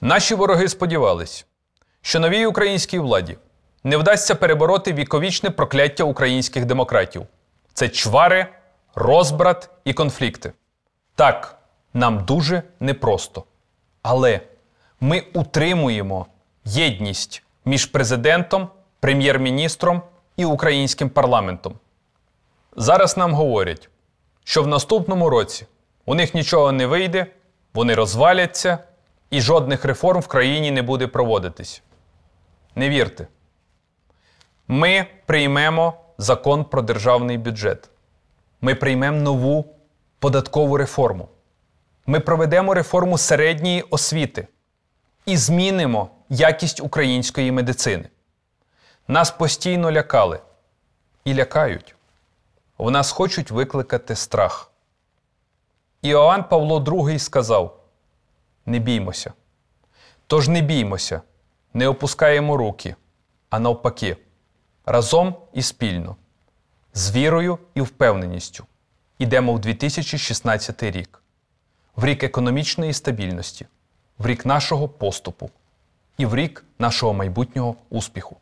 Наші вороги сподівались, що новій українській владі не вдасться перебороти віковічне прокляття українських демократів. Це чвари, розбрат і конфлікти. Так, нам дуже непросто. Але ми утримуємо єдність між президентом, прем'єр-міністром і українським парламентом. Зараз нам говорять, що в наступному році у них нічого не вийде, вони розваляться і жодних реформ в країні не буде проводитись. Не вірте. Ми приймемо закон про державний бюджет. Ми приймемо нову податкову реформу. Ми проведемо реформу середньої освіти і змінимо якість української медицини. Нас постійно лякали і лякають. В нас хочуть викликати страх. Іоанн Павло II сказав не біймося. Тож не біймося, не опускаємо руки, а навпаки, разом і спільно, з вірою і впевненістю ідемо в 2016 рік, в рік економічної стабільності, в рік нашого поступу і в рік нашого майбутнього успіху.